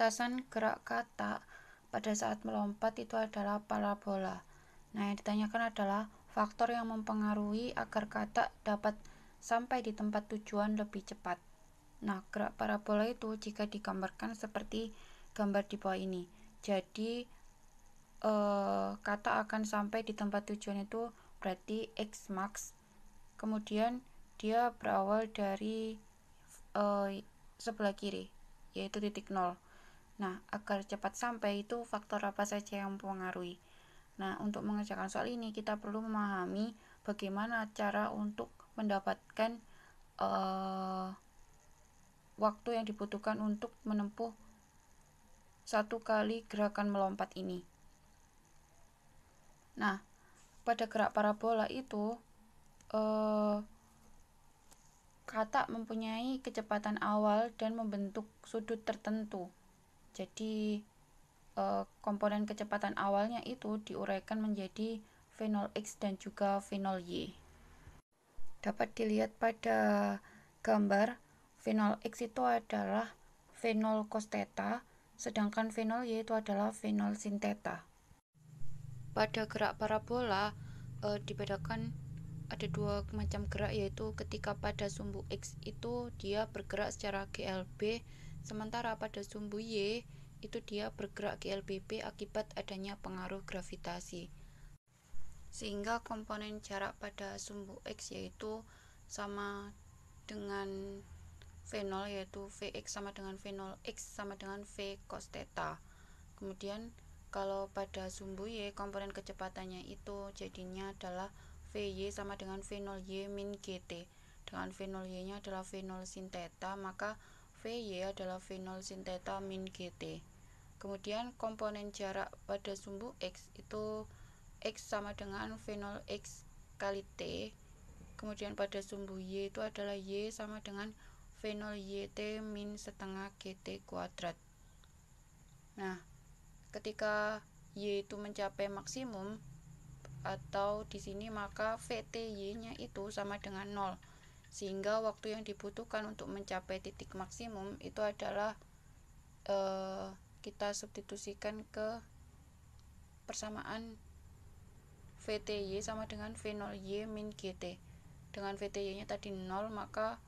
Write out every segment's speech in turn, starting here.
lintasan gerak kata pada saat melompat itu adalah parabola. Nah, yang ditanyakan adalah faktor yang mempengaruhi agar kata dapat sampai di tempat tujuan lebih cepat. Nah, gerak parabola itu jika digambarkan seperti gambar di bawah ini. Jadi, eh, kata akan sampai di tempat tujuan itu berarti X max. Kemudian, dia berawal dari eh, sebelah kiri, yaitu titik 0. Nah, agar cepat sampai itu faktor apa saja yang mempengaruhi. Nah, untuk mengerjakan soal ini kita perlu memahami bagaimana cara untuk mendapatkan uh, waktu yang dibutuhkan untuk menempuh satu kali gerakan melompat ini. Nah, pada gerak parabola itu uh, katak mempunyai kecepatan awal dan membentuk sudut tertentu. Jadi eh, komponen kecepatan awalnya itu diuraikan menjadi v 0 X dan juga v 0 Y. Dapat dilihat pada gambar v 0 X itu adalah v cos theta sedangkan v 0 Y itu adalah v sin theta Pada gerak parabola eh, dibedakan ada dua macam gerak yaitu ketika pada sumbu X itu dia bergerak secara GLB Sementara pada sumbu Y, itu dia bergerak ke LBB akibat adanya pengaruh gravitasi. Sehingga komponen jarak pada sumbu X yaitu sama dengan V0 yaitu Vx sama dengan V0 X sama dengan V cos theta. Kemudian kalau pada sumbu Y komponen kecepatannya itu jadinya adalah VY sama dengan V0Y min GT dengan V0Y nya adalah V0 sin theta maka VY adalah fenol sinteta min GT. Kemudian komponen jarak pada sumbu X itu X sama dengan fenol X kali T. Kemudian pada sumbu Y itu adalah Y sama dengan fenol YT min setengah GT kuadrat. Nah, ketika Y itu mencapai maksimum atau di sini maka VT Y-nya itu sama dengan 0 sehingga waktu yang dibutuhkan untuk mencapai titik maksimum itu adalah e, kita substitusikan ke persamaan VTY sama dengan V0Y min GT dengan VTY nya tadi 0 maka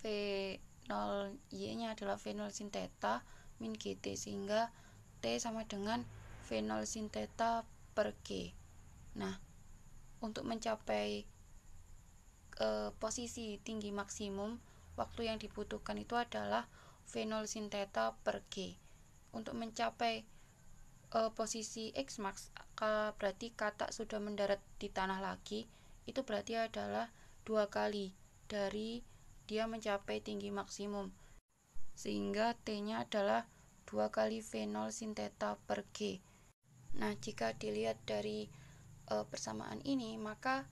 V0Y nya adalah V0 sin theta min GT sehingga T sama dengan V0 sin theta per G nah untuk mencapai e, posisi tinggi maksimum waktu yang dibutuhkan itu adalah v0 sinteta per G untuk mencapai e, posisi X max berarti katak sudah mendarat di tanah lagi itu berarti adalah dua kali dari dia mencapai tinggi maksimum sehingga T-nya adalah dua kali v0 sinteta per G. Nah, jika dilihat dari e, persamaan ini, maka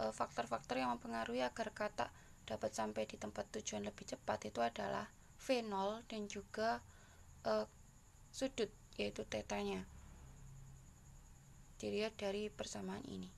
Eh, faktor-faktor yang mempengaruhi agar kata dapat sampai di tempat tujuan lebih cepat itu adalah V0 dan juga e, sudut yaitu tetanya dilihat dari persamaan ini